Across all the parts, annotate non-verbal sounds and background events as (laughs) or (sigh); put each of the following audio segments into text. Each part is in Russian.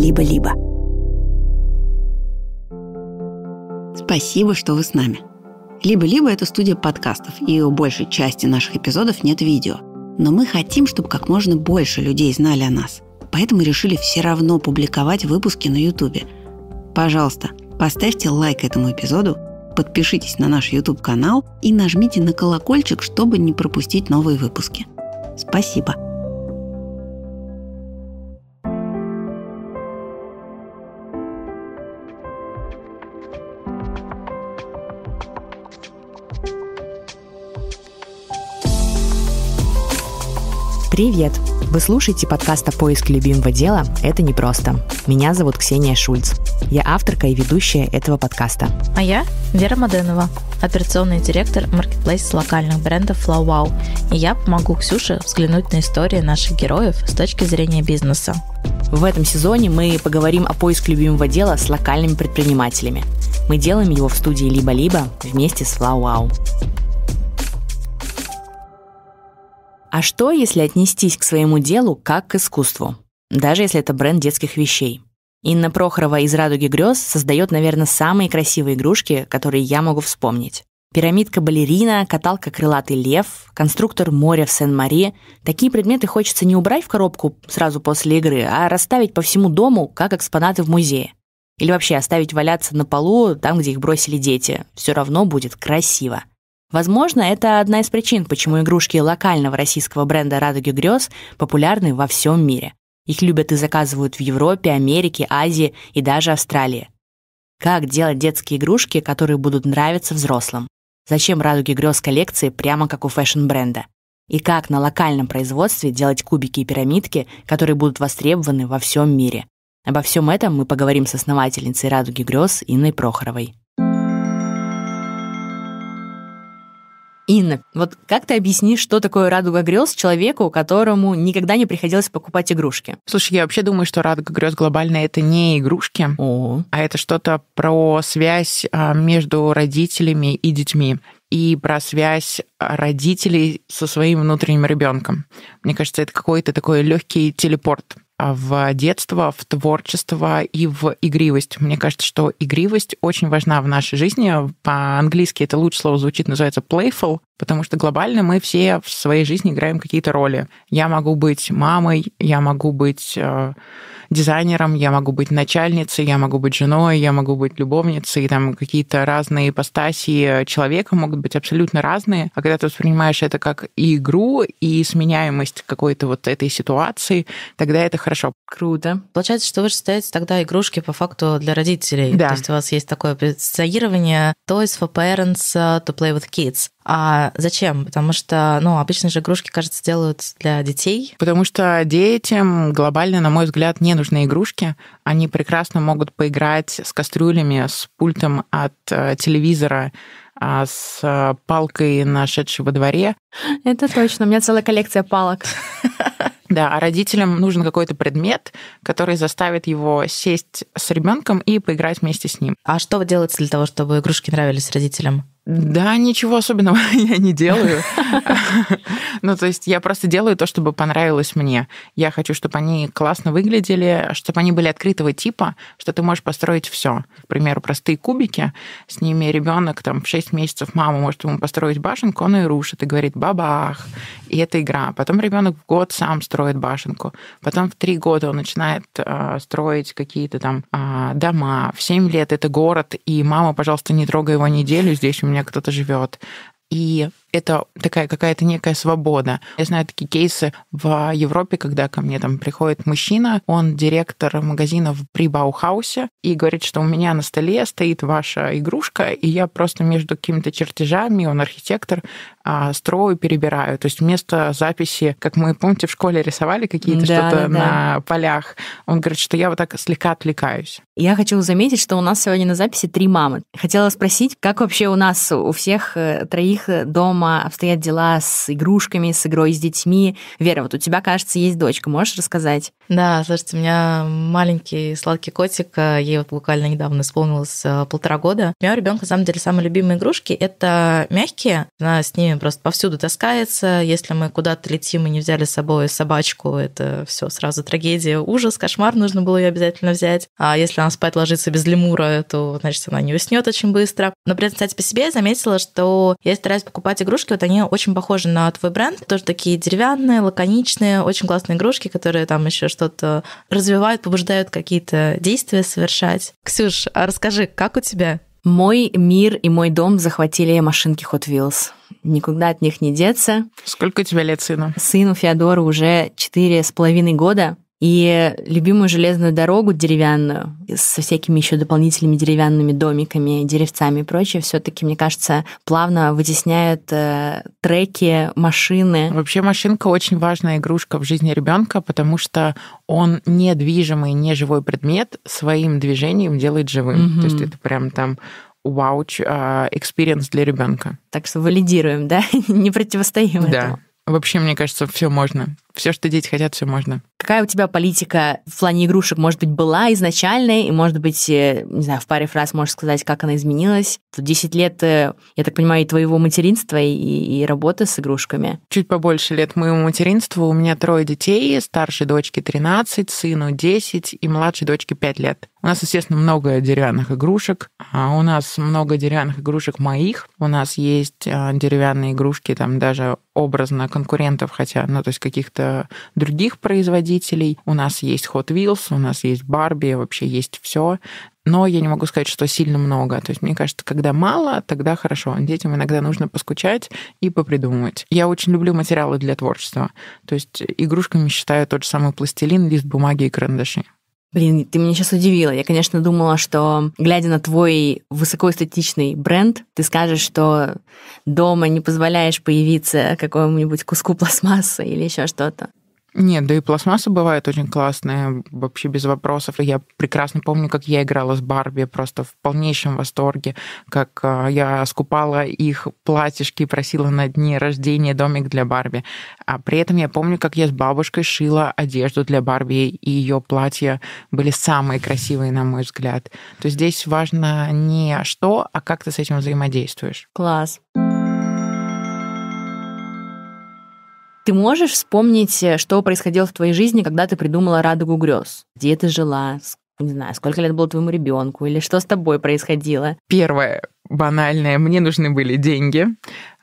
либо-либо. Спасибо, что вы с нами. «Либо-либо» — это студия подкастов, и у большей части наших эпизодов нет видео. Но мы хотим, чтобы как можно больше людей знали о нас. Поэтому решили все равно публиковать выпуски на YouTube. Пожалуйста, поставьте лайк этому эпизоду, подпишитесь на наш YouTube-канал и нажмите на колокольчик, чтобы не пропустить новые выпуски. Спасибо! Привет! Вы слушаете подкаста «Поиск любимого дела. Это непросто». Меня зовут Ксения Шульц. Я авторка и ведущая этого подкаста. А я Вера Маденова, операционный директор маркетплейса локальных брендов FlowWow. И я помогу Ксюше взглянуть на истории наших героев с точки зрения бизнеса. В этом сезоне мы поговорим о поиске любимого дела с локальными предпринимателями. Мы делаем его в студии «Либо-либо» вместе с FlowWow. А что, если отнестись к своему делу как к искусству? Даже если это бренд детских вещей. Инна Прохорова из «Радуги грез» создает, наверное, самые красивые игрушки, которые я могу вспомнить. Пирамидка-балерина, каталка-крылатый лев, конструктор моря в Сен-Мари. Такие предметы хочется не убрать в коробку сразу после игры, а расставить по всему дому, как экспонаты в музее. Или вообще оставить валяться на полу, там, где их бросили дети. Все равно будет красиво. Возможно, это одна из причин, почему игрушки локального российского бренда «Радуги грез» популярны во всем мире. Их любят и заказывают в Европе, Америке, Азии и даже Австралии. Как делать детские игрушки, которые будут нравиться взрослым? Зачем «Радуги грез» коллекции прямо как у фэшн-бренда? И как на локальном производстве делать кубики и пирамидки, которые будут востребованы во всем мире? Обо всем этом мы поговорим с основательницей «Радуги грез» Инной Прохоровой. Инна, вот как ты объяснишь, что такое радуга грез человеку, которому никогда не приходилось покупать игрушки? Слушай, я вообще думаю, что радуга грез глобально это не игрушки, О. а это что-то про связь а, между родителями и детьми и про связь родителей со своим внутренним ребенком. Мне кажется, это какой-то такой легкий телепорт в детство, в творчество и в игривость. Мне кажется, что игривость очень важна в нашей жизни. По-английски это лучшее слово звучит, называется playful, потому что глобально мы все в своей жизни играем какие-то роли. Я могу быть мамой, я могу быть э, дизайнером, я могу быть начальницей, я могу быть женой, я могу быть любовницей, там какие-то разные ипостаси человека могут быть абсолютно разные. А когда ты воспринимаешь это как и игру, и сменяемость какой-то вот этой ситуации, тогда это хорошо хорошо. Круто. Получается, что вы же ставите тогда игрушки по факту для родителей. Да. То есть у вас есть такое представление Toys for Parents э, to Play with Kids. А зачем? Потому что, ну, обычно же игрушки, кажется, делают для детей. Потому что детям глобально, на мой взгляд, не нужны игрушки. Они прекрасно могут поиграть с кастрюлями, с пультом от э, телевизора, а с э, палкой, нашедшей во дворе. Это точно, у меня целая коллекция палок. (laughs) Да, а родителям нужен какой-то предмет, который заставит его сесть с ребенком и поиграть вместе с ним. А что делается для того, чтобы игрушки нравились родителям? Да, ничего особенного (laughs) я не делаю. (laughs) Ну, то есть я просто делаю то, чтобы понравилось мне. Я хочу, чтобы они классно выглядели, чтобы они были открытого типа, что ты можешь построить все. К примеру, простые кубики, с ними ребенок там в 6 месяцев, мама может ему построить башенку, он ее рушит и говорит «бабах», и это игра. Потом ребенок в год сам строит башенку. Потом в 3 года он начинает э, строить какие-то там э, дома. В 7 лет это город, и мама, пожалуйста, не трогай его неделю, здесь у у меня кто-то живет. И это такая какая-то некая свобода. Я знаю такие кейсы в Европе, когда ко мне там приходит мужчина, он директор магазина при Баухаусе, и говорит, что у меня на столе стоит ваша игрушка, и я просто между какими-то чертежами, он архитектор, а, строю, перебираю. То есть вместо записи, как мы, помните, в школе рисовали какие-то да, что-то да, на да. полях, он говорит, что я вот так слегка отвлекаюсь. Я хочу заметить, что у нас сегодня на записи три мамы. Хотела спросить, как вообще у нас у всех э, троих э, дом дома обстоят дела с игрушками, с игрой с детьми. Вера, вот у тебя, кажется, есть дочка. Можешь рассказать? Да, слушайте, у меня маленький сладкий котик, а, ей вот буквально недавно исполнилось а, полтора года. У моего ребенка, на самом деле, самые любимые игрушки — это мягкие. Она с ними просто повсюду таскается. Если мы куда-то летим и не взяли с собой собачку, это все сразу трагедия, ужас, кошмар, нужно было ее обязательно взять. А если она спать ложится без лемура, то, значит, она не уснет очень быстро. Но при этом, кстати, по себе я заметила, что я стараюсь покупать игрушки игрушки, вот они очень похожи на твой бренд. Тоже такие деревянные, лаконичные, очень классные игрушки, которые там еще что-то развивают, побуждают какие-то действия совершать. Ксюш, а расскажи, как у тебя? Мой мир и мой дом захватили машинки Hot Wheels. Никуда от них не деться. Сколько у тебя лет сына? Сыну Феодору уже четыре с половиной года и любимую железную дорогу деревянную со всякими еще дополнительными деревянными домиками, деревцами и прочее, все-таки, мне кажется, плавно вытесняют э, треки, машины. Вообще машинка очень важная игрушка в жизни ребенка, потому что он недвижимый, неживой предмет своим движением делает живым. Mm-hmm. То есть это прям там вау а, экспириенс для ребенка. Так что валидируем, да? (laughs) Не противостоим да. этому. Вообще, мне кажется, все можно все, что дети хотят, все можно. Какая у тебя политика в плане игрушек, может быть, была изначальной, и, может быть, э, не знаю, в паре фраз можешь сказать, как она изменилась? Тут 10 лет, э, я так понимаю, и твоего материнства, и, и работы с игрушками. Чуть побольше лет моему материнству. У меня трое детей, старшей дочке 13, сыну 10 и младшей дочке 5 лет. У нас, естественно, много деревянных игрушек. А у нас много деревянных игрушек моих. У нас есть а, деревянные игрушки, там даже образно конкурентов, хотя, ну, то есть каких-то других производителей. У нас есть Hot Wheels, у нас есть Барби, вообще есть все. Но я не могу сказать, что сильно много. То есть мне кажется, когда мало, тогда хорошо. Детям иногда нужно поскучать и попридумывать. Я очень люблю материалы для творчества. То есть игрушками считаю тот же самый пластилин, лист бумаги и карандаши. Блин, ты меня сейчас удивила. Я, конечно, думала, что, глядя на твой высокоэстетичный бренд, ты скажешь, что дома не позволяешь появиться какому-нибудь куску пластмассы или еще что-то. Нет, да и пластмасса бывает очень классная, вообще без вопросов. Я прекрасно помню, как я играла с Барби, просто в полнейшем восторге, как а, я скупала их платьишки и просила на дни рождения домик для Барби. А при этом я помню, как я с бабушкой шила одежду для Барби, и ее платья были самые красивые, на мой взгляд. То есть здесь важно не что, а как ты с этим взаимодействуешь. Класс. Ты можешь вспомнить, э, что происходило в твоей жизни, когда ты придумала радугу грез? Где ты жила? Не знаю, сколько лет было твоему ребенку или что с тобой происходило? Первое банальное, мне нужны были деньги.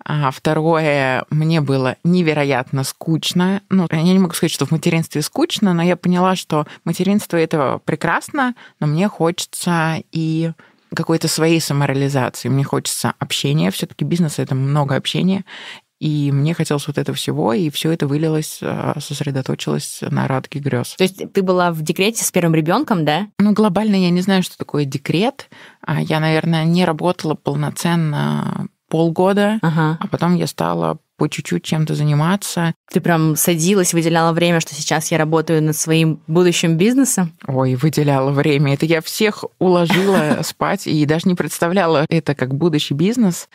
А второе, мне было невероятно скучно. Ну, я не могу сказать, что в материнстве скучно, но я поняла, что материнство это прекрасно, но мне хочется и какой-то своей самореализации. Мне хочется общения. Все-таки бизнес это много общения. И мне хотелось вот этого всего, и все это вылилось, а, сосредоточилось на радке грез. То есть ты была в декрете с первым ребенком, да? Ну, глобально я не знаю, что такое декрет. А, я, наверное, не работала полноценно полгода, ага. а потом я стала по чуть-чуть чем-то заниматься. Ты прям садилась, выделяла время, что сейчас я работаю над своим будущим бизнесом? Ой, выделяла время. Это я всех уложила (laughs) спать и даже не представляла это как будущий бизнес.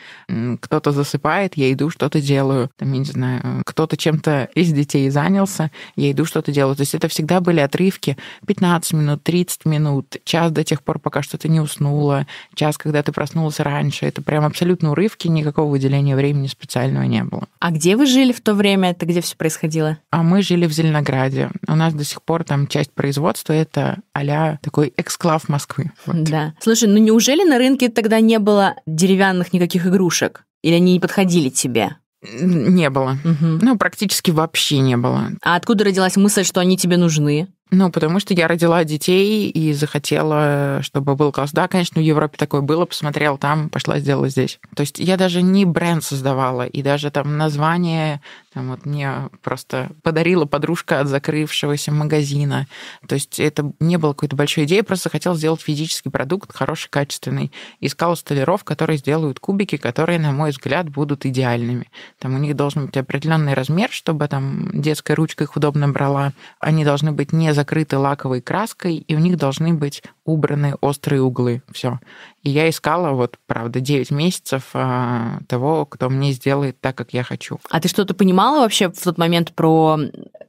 Кто-то засыпает, я иду, что-то делаю. Там, я не знаю, кто-то чем-то из детей занялся, я иду, что-то делаю. То есть это всегда были отрывки 15 минут, 30 минут, час до тех пор, пока что-то не уснула, час, когда ты проснулась раньше. Это прям абсолютно урывки, никакого выделения времени специального не было. А где вы жили в то время? Это где все происходило? А мы жили в Зеленограде. У нас до сих пор там часть производства — это а такой эксклав Москвы. Вот. Да. Слушай, ну неужели на рынке тогда не было деревянных никаких игрушек? Или они не подходили тебе? Не было. Угу. Ну, практически вообще не было. А откуда родилась мысль, что они тебе нужны? Ну, потому что я родила детей и захотела, чтобы был класс. Да, конечно, в Европе такое было, посмотрела там, пошла, сделала здесь. То есть я даже не бренд создавала, и даже там название там вот мне просто подарила подружка от закрывшегося магазина. То есть это не было какой-то большой идеей, просто хотел сделать физический продукт, хороший, качественный. Искал столяров, которые сделают кубики, которые, на мой взгляд, будут идеальными. Там у них должен быть определенный размер, чтобы там детская ручка их удобно брала. Они должны быть не закрыты лаковой краской, и у них должны быть убраны острые углы, все. И я искала, вот, правда, 9 месяцев а, того, кто мне сделает так, как я хочу. А ты что-то понимала вообще в тот момент про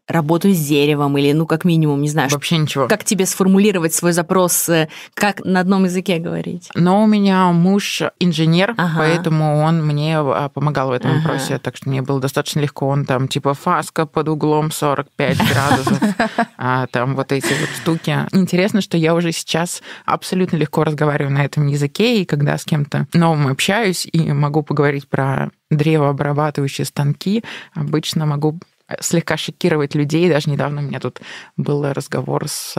работу с деревом или, ну, как минимум, не знаю. Вообще ничего. Как тебе сформулировать свой запрос, э, как на одном языке говорить? Но у меня муж инженер, ага. поэтому он мне а, помогал в этом ага. вопросе, так что мне было достаточно легко. Он там типа фаска под углом 45 (laughs) градусов, а там вот эти вот штуки. Интересно, что я уже сейчас абсолютно легко разговариваю на этом языке, и когда с кем-то новым общаюсь и могу поговорить про древообрабатывающие станки, обычно могу слегка шокировать людей. Даже недавно у меня тут был разговор с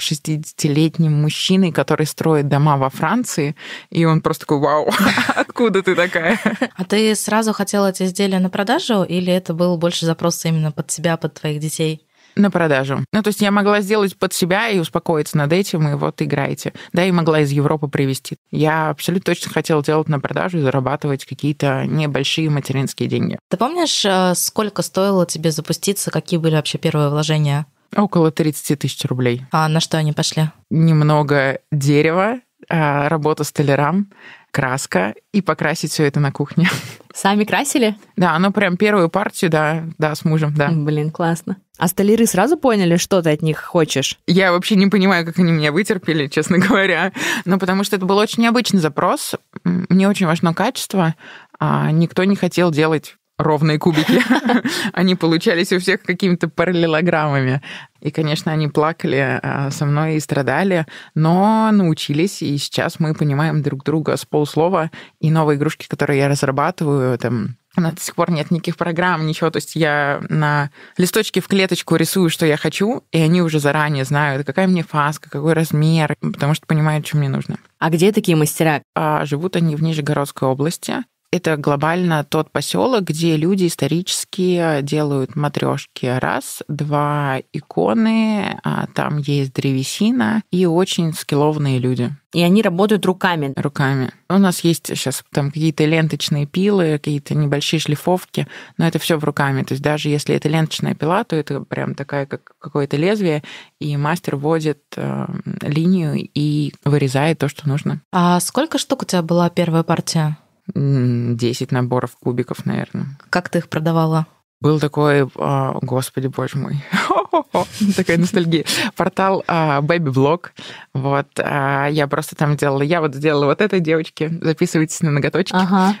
60-летним э, мужчиной, который строит дома во Франции, и он просто такой, вау, (laughs) откуда ты такая? А ты сразу хотела эти изделия на продажу, или это был больше запрос именно под себя, под твоих детей? На продажу. Ну, то есть я могла сделать под себя и успокоиться над этим, и вот играйте. Да, и могла из Европы привезти. Я абсолютно точно хотела делать на продажу и зарабатывать какие-то небольшие материнские деньги. Ты помнишь, э, сколько стоило тебе запуститься, какие были вообще первые вложения? Около 30 тысяч рублей. А на что они пошли? Немного дерева, а, работа столярам краска и покрасить все это на кухне. Сами красили? Да, оно прям первую партию, да, да, с мужем, да. Блин, классно. А столяры сразу поняли, что ты от них хочешь? Я вообще не понимаю, как они меня вытерпели, (laughs) честно говоря. Но ну, потому что это был очень необычный запрос. Мне очень важно качество. А никто не хотел делать ровные кубики. (laughs) они получались у всех какими-то параллелограммами. И, конечно, они плакали а, со мной и страдали, но научились, и сейчас мы понимаем друг друга с полуслова. и новые игрушки, которые я разрабатываю, там, у нас до сих пор нет никаких программ, ничего. То есть я на листочке в клеточку рисую, что я хочу, и они уже заранее знают, какая мне фаска, какой размер, потому что понимают, что мне нужно. А где такие мастера? А, живут они в Нижегородской области это глобально тот поселок, где люди исторически делают матрешки. Раз, два иконы, а там есть древесина и очень скилловные люди. И они работают руками. Руками. У нас есть сейчас там какие-то ленточные пилы, какие-то небольшие шлифовки, но это все в руками. То есть даже если это ленточная пила, то это прям такая, как какое-то лезвие, и мастер вводит э, линию и вырезает то, что нужно. А сколько штук у тебя была первая партия? 10 наборов кубиков, наверное. Как ты их продавала? Был такой, о, а, господи, боже мой, (laughs) такая ностальгия. Портал а, Baby Blog. Вот, а, я просто там делала, я вот сделала вот этой девочке, записывайтесь на ноготочки.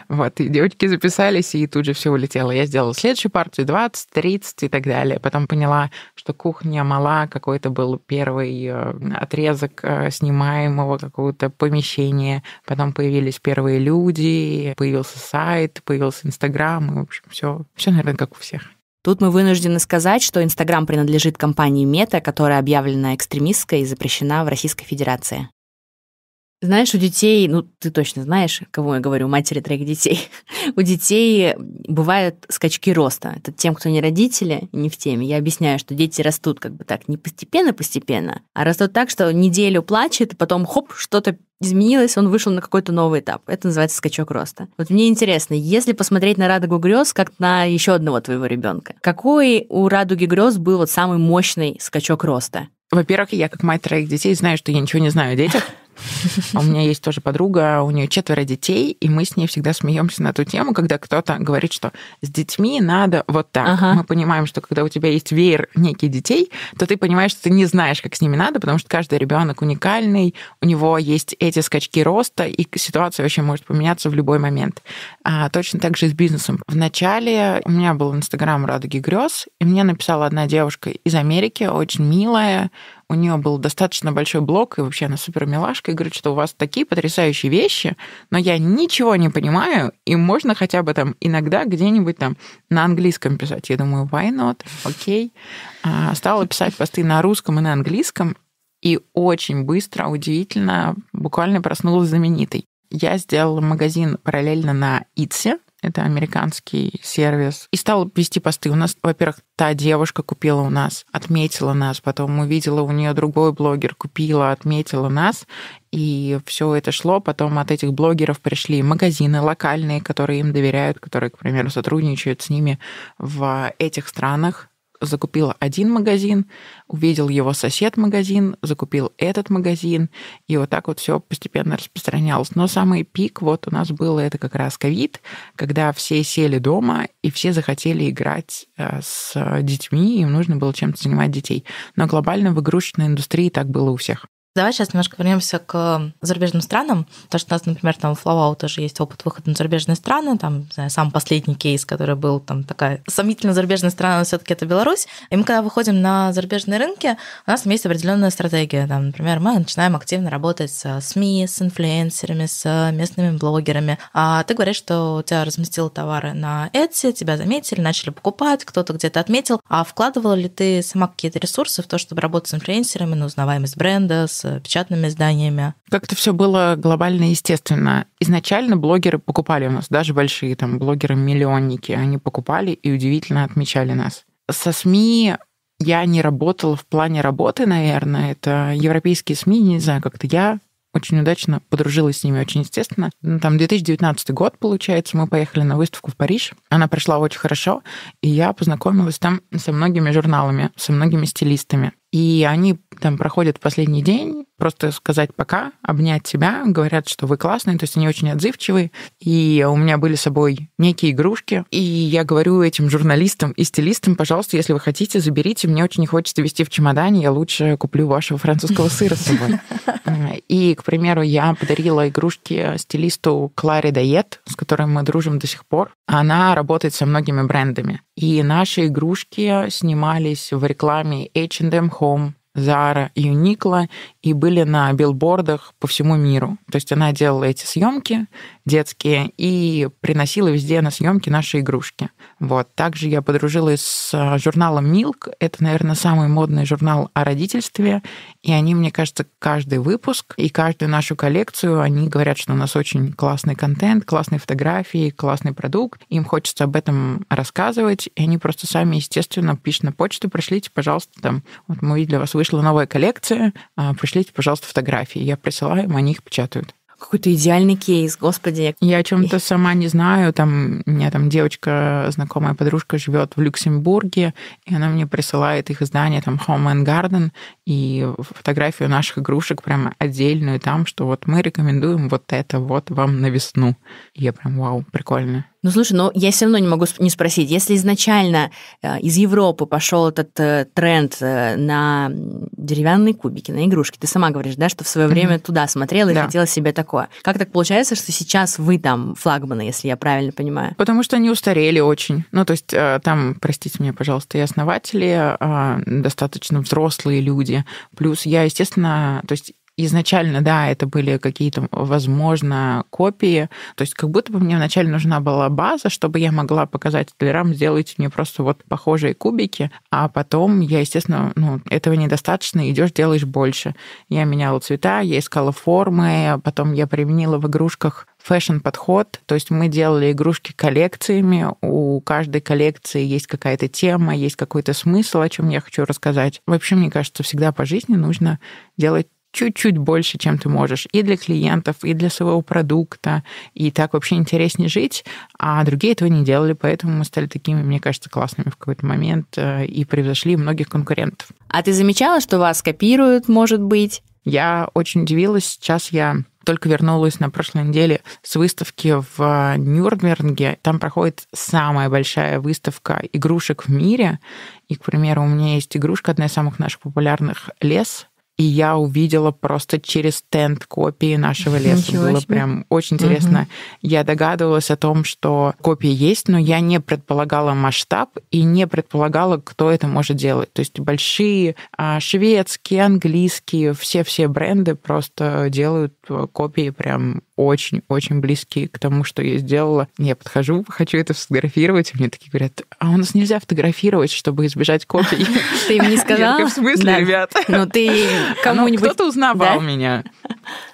Вот, и девочки записались, и тут же все улетело. Я сделала следующую партию, 20, 30 и так далее. Потом поняла, что кухня мала, какой-то был первый э, отрезок э, снимаемого какого-то помещения. Потом появились первые люди, появился сайт, появился Инстаграм, и, в общем, все, все, наверное, как у всех событиях. Тут мы вынуждены сказать, что Инстаграм принадлежит компании Мета, которая объявлена экстремистской и запрещена в Российской Федерации. Знаешь, у детей, ну ты точно знаешь, кому я говорю, матери троих детей, (laughs) у детей бывают скачки роста. Это тем, кто не родители, не в теме. Я объясняю, что дети растут как бы так не постепенно-постепенно, а растут так, что неделю плачет, потом хоп, что-то изменилось, он вышел на какой-то новый этап. Это называется скачок роста. Вот мне интересно, если посмотреть на радугу грез, как на еще одного твоего ребенка, какой у радуги грез был вот самый мощный скачок роста? Во-первых, я как мать троих детей знаю, что я ничего не знаю о детях. А у меня есть тоже подруга, у нее четверо детей, и мы с ней всегда смеемся на эту тему, когда кто-то говорит, что с детьми надо вот так. Ага. Мы понимаем, что когда у тебя есть веер неких детей, то ты понимаешь, что ты не знаешь, как с ними надо, потому что каждый ребенок уникальный, у него есть эти скачки роста, и ситуация вообще может поменяться в любой момент. А, точно так же и с бизнесом. Вначале у меня был инстаграм радуги грез, и мне написала одна девушка из Америки, очень милая, у нее был достаточно большой блог, и вообще она супер милашка, и говорит, что у вас такие потрясающие вещи, но я ничего не понимаю, и можно хотя бы там иногда где-нибудь там на английском писать. Я думаю, why not? Окей. Okay. А, стала писать посты на русском и на английском, и очень быстро, удивительно, буквально проснулась знаменитой. Я сделала магазин параллельно на Итсе, это американский сервис, и стал вести посты. У нас, во-первых, та девушка купила у нас, отметила нас, потом увидела у нее другой блогер, купила, отметила нас, и все это шло. Потом от этих блогеров пришли магазины локальные, которые им доверяют, которые, к примеру, сотрудничают с ними в этих странах, закупил один магазин, увидел его сосед магазин, закупил этот магазин, и вот так вот все постепенно распространялось. Но самый пик вот у нас был это как раз ковид, когда все сели дома и все захотели играть э, с детьми, им нужно было чем-то занимать детей. Но глобально в игрушечной индустрии так было у всех. Давай сейчас немножко вернемся к зарубежным странам. То, что у нас, например, там в Флавау тоже есть опыт выхода на зарубежные страны. Там, не знаю, сам последний кейс, который был, там такая сомнительно зарубежная страна, но все-таки это Беларусь. И мы, когда выходим на зарубежные рынки, у нас там есть определенная стратегия. Там, например, мы начинаем активно работать с СМИ, с инфлюенсерами, с местными блогерами. А ты говоришь, что у тебя разместил товары на Etsy, тебя заметили, начали покупать, кто-то где-то отметил. А вкладывала ли ты сама какие-то ресурсы в то, чтобы работать с инфлюенсерами, на узнаваемость бренда, с печатными изданиями. Как-то все было глобально естественно. Изначально блогеры покупали у нас, даже большие там блогеры-миллионники, они покупали и удивительно отмечали нас. Со СМИ я не работала в плане работы, наверное. Это европейские СМИ, не знаю, как-то я очень удачно подружилась с ними, очень естественно. Ну, там 2019 год, получается, мы поехали на выставку в Париж. Она прошла очень хорошо, и я познакомилась там со многими журналами, со многими стилистами. И они там проходят последний день, просто сказать пока, обнять тебя, говорят, что вы классные, то есть они очень отзывчивые. И у меня были с собой некие игрушки. И я говорю этим журналистам и стилистам, пожалуйста, если вы хотите, заберите. Мне очень не хочется вести в чемодане, я лучше куплю вашего французского сыра с собой. (laughs) И, к примеру, я подарила игрушки стилисту Кларе Дает, с которой мы дружим до сих пор. Она работает со многими брендами. И наши игрушки снимались в рекламе H&M Home, Зара и Юникла и были на билбордах по всему миру. То есть она делала эти съемки детские и приносила везде на съемки наши игрушки. Вот. Также я подружилась с э, журналом Milk. Это, наверное, самый модный журнал о родительстве. И они, мне кажется, каждый выпуск и каждую нашу коллекцию, они говорят, что у нас очень классный контент, классные фотографии, классный продукт. Им хочется об этом рассказывать. И они просто сами, естественно, пишут на почту, пришлите, пожалуйста, там, вот мы для вас вы вышла новая коллекция, а, пришлите, пожалуйста, фотографии. Я присылаю им, они их печатают какой-то идеальный кейс, господи. Я о чем-то сама не знаю. Там у меня там девочка, знакомая подружка живет в Люксембурге, и она мне присылает их издание там Home and Garden и фотографию наших игрушек прямо отдельную там, что вот мы рекомендуем вот это вот вам на весну. я прям, вау, прикольно. Ну, слушай, но я все равно не могу не спросить, если изначально э, из Европы пошел этот э, тренд э, на деревянные кубики, на игрушки, ты сама говоришь, да, что в свое время mm-hmm. туда смотрела и да. хотела себе такое. Как так получается, что сейчас вы там флагманы, если я правильно понимаю? Потому что они устарели очень. Ну, то есть там, простите меня, пожалуйста, и основатели, а, достаточно взрослые люди. Плюс я, естественно, то есть Изначально, да, это были какие-то, возможно, копии. То есть как будто бы мне вначале нужна была база, чтобы я могла показать Телерам, сделайте мне просто вот похожие кубики, а потом я, естественно, ну, этого недостаточно, идешь, делаешь больше. Я меняла цвета, я искала формы, потом я применила в игрушках фэшн-подход, то есть мы делали игрушки коллекциями, у каждой коллекции есть какая-то тема, есть какой-то смысл, о чем я хочу рассказать. Вообще, мне кажется, всегда по жизни нужно делать чуть-чуть больше, чем ты можешь, и для клиентов, и для своего продукта, и так вообще интереснее жить, а другие этого не делали, поэтому мы стали такими, мне кажется, классными в какой-то момент э, и превзошли многих конкурентов. А ты замечала, что вас копируют, может быть? Я очень удивилась. Сейчас я только вернулась на прошлой неделе с выставки в Нюрнберге. Там проходит самая большая выставка игрушек в мире. И, к примеру, у меня есть игрушка, одна из самых наших популярных, «Лес», и я увидела просто через тент копии нашего леса. Ничего Было себе. прям очень интересно. Угу. Я догадывалась о том, что копии есть, но я не предполагала масштаб и не предполагала, кто это может делать. То есть большие а, шведские, английские, все-все бренды просто делают э, копии прям очень-очень близки к тому, что я сделала. Я подхожу, хочу это сфотографировать, мне такие говорят, а у нас нельзя фотографировать, чтобы избежать копий. (laughs) Ты им не сказала? В смысле, ребята? Ну, ты кому-нибудь... Кто-то узнавал меня,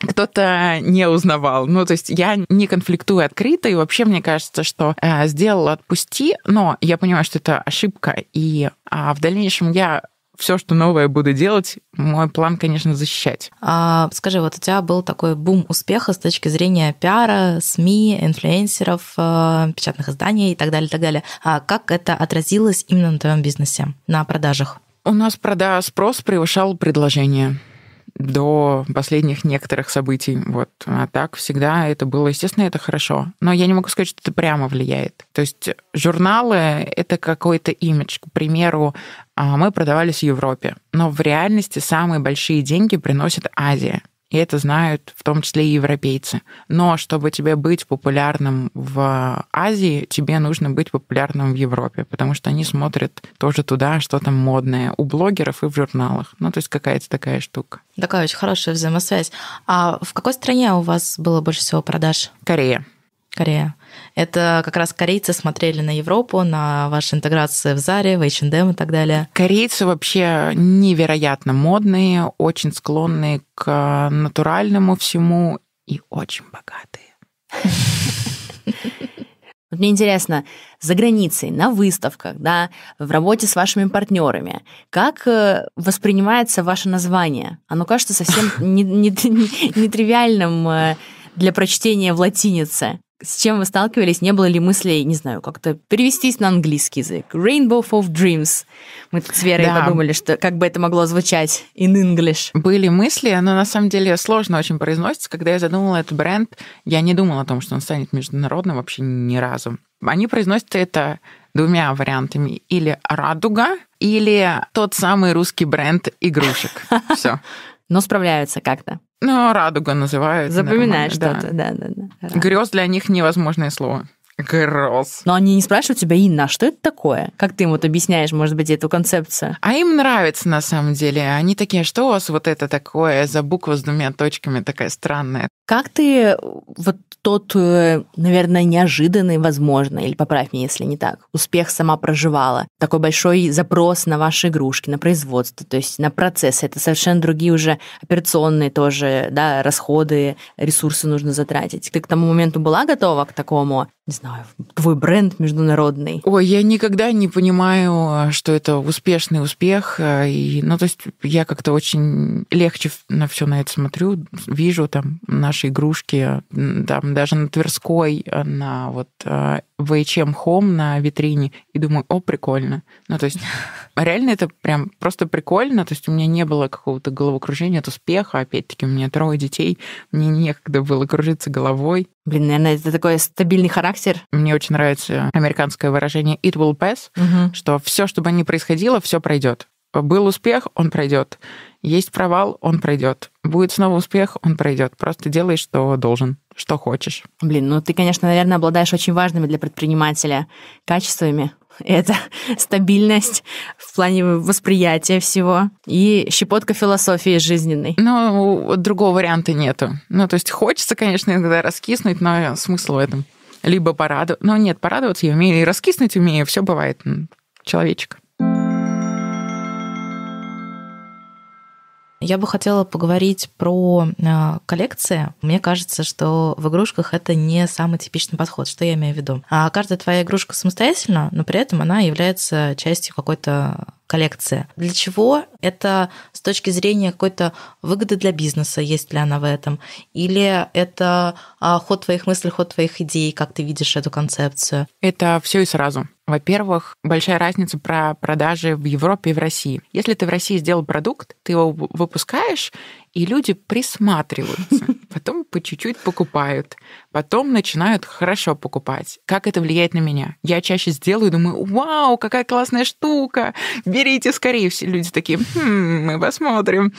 кто-то не узнавал. Ну, то есть я не конфликтую открыто, и вообще мне кажется, что э, сделала отпусти, но я понимаю, что это ошибка, и а, в дальнейшем я все, что новое буду делать, мой план, конечно, защищать. А, скажи, вот у тебя был такой бум успеха с точки зрения пиара, СМИ, инфлюенсеров, э, печатных изданий и так далее, и так далее. А как это отразилось именно на твоем бизнесе, на продажах? У нас прода спрос превышал предложение до последних некоторых событий. Вот. А так всегда это было. Естественно, это хорошо. Но я не могу сказать, что это прямо влияет. То есть журналы — это какой-то имидж. К примеру, а мы продавались в Европе. Но в реальности самые большие деньги приносит Азия. И это знают в том числе и европейцы. Но чтобы тебе быть популярным в Азии, тебе нужно быть популярным в Европе, потому что они смотрят тоже туда, что там модное у блогеров и в журналах. Ну, то есть какая-то такая штука. Такая очень хорошая взаимосвязь. А в какой стране у вас было больше всего продаж? Корея. Корея. Это как раз корейцы смотрели на Европу, на вашу интеграцию в Заре, в H&M и так далее. Корейцы вообще невероятно модные, очень склонные к натуральному всему и очень богатые. Мне интересно, за границей, на выставках, да, в работе с вашими партнерами, как э, воспринимается ваше название? Оно кажется совсем нетривиальным (laughs) не, не, не э, для прочтения в латинице с чем вы сталкивались, не было ли мыслей, не знаю, как-то перевестись на английский язык? Rainbow of Dreams. Мы тут с Верой да. подумали, что как бы это могло звучать in English. Были мысли, но на самом деле сложно очень произносится. Когда я задумала этот бренд, я не думала о том, что он станет международным вообще ни разу. Они произносят это двумя вариантами. Или «Радуга», или тот самый русский бренд игрушек. (laughs) Все но справляются как-то. Ну, радуга называют. Запоминаешь что-то, да. да, да, да. Грез для них невозможное слово. Гроз. Но они не спрашивают тебя, Инна, а что это такое? Как ты им вот объясняешь, может быть, эту концепцию? А им нравится, на самом деле. Они такие, «А что у вас вот это такое за буква с двумя точками такая странная? Как ты э, вот тот, э, наверное, неожиданный, возможно, или поправь меня, если не так, успех сама проживала, такой большой запрос на ваши игрушки, на производство, то есть на процессы, это совершенно другие уже операционные тоже, да, расходы, ресурсы нужно затратить. Ты к тому моменту была готова к такому не знаю, твой бренд международный? Ой, я никогда не понимаю, что это успешный успех. Э, и, ну, то есть я как-то очень легче на все на это смотрю, вижу там наши игрушки, там даже на Тверской, э, на вот э, VHM Home на витрине, и думаю, о, прикольно. Ну, то есть а реально это прям просто прикольно, то есть у меня не было какого-то головокружения от успеха, опять-таки у меня трое детей, мне некогда было кружиться головой, Блин, наверное, это такой стабильный характер. Мне очень нравится американское выражение it will pass, угу. что все, что бы ни происходило, все пройдет. Был успех, он пройдет. Есть провал, он пройдет. Будет снова успех, он пройдет. Просто делай, что должен, что хочешь. Блин, ну ты, конечно, наверное, обладаешь очень важными для предпринимателя качествами. (laughs) это стабильность в плане восприятия всего и щепотка философии жизненной. Ну, другого варианта нету. Ну, то есть хочется, конечно, иногда раскиснуть, но смысл в этом. Либо порадоваться. Ну, нет, порадоваться я умею, и раскиснуть умею, все бывает. Человечек. Я бы хотела поговорить про э, коллекции. Мне кажется, что в игрушках это не самый типичный подход. Что я имею в виду? А каждая твоя игрушка самостоятельно, но при этом она является частью какой-то коллекции. Для чего это с точки зрения какой-то выгоды для бизнеса, есть ли она в этом? Или это а, ход твоих мыслей, ход твоих идей, как ты видишь эту концепцию? Это все и сразу. Во-первых, большая разница про продажи в Европе и в России. Если ты в России сделал продукт, ты его выпускаешь, и люди присматриваются, (laughs) потом по чуть-чуть покупают, потом начинают хорошо покупать. Как это влияет на меня? Я чаще сделаю и думаю, вау, какая классная штука, берите скорее. Все люди такие, хм, мы посмотрим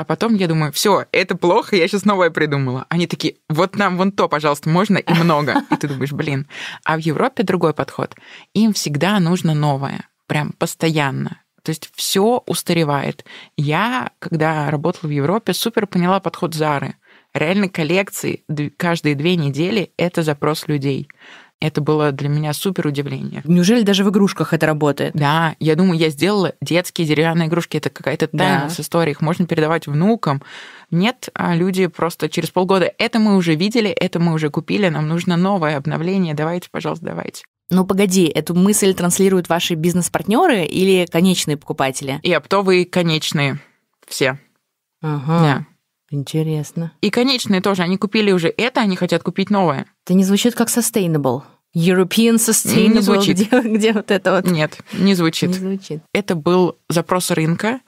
а потом я думаю, все, это плохо, я сейчас новое придумала. Они такие, вот нам вон то, пожалуйста, можно и много. И ты думаешь, блин. А в Европе другой подход. Им всегда нужно новое, прям постоянно. То есть все устаревает. Я, когда работала в Европе, супер поняла подход Зары. Реально коллекции каждые две недели — это запрос людей. Это было для меня супер удивление. Неужели даже в игрушках это работает? Да, я думаю, я сделала детские деревянные игрушки. Это какая-то тайна да. с историей. Их можно передавать внукам. Нет, а люди просто через полгода. Это мы уже видели, это мы уже купили, нам нужно новое обновление. Давайте, пожалуйста, давайте. Ну погоди, эту мысль транслируют ваши бизнес-партнеры или конечные покупатели? И оптовые, конечные. Все. Ага. Да. Интересно. И конечные тоже. Они купили уже это, они хотят купить новое. Это не звучит как sustainable. European Sustainable, не звучит. Где, где вот это вот. Нет, не звучит. Не звучит. Это был запрос рынка.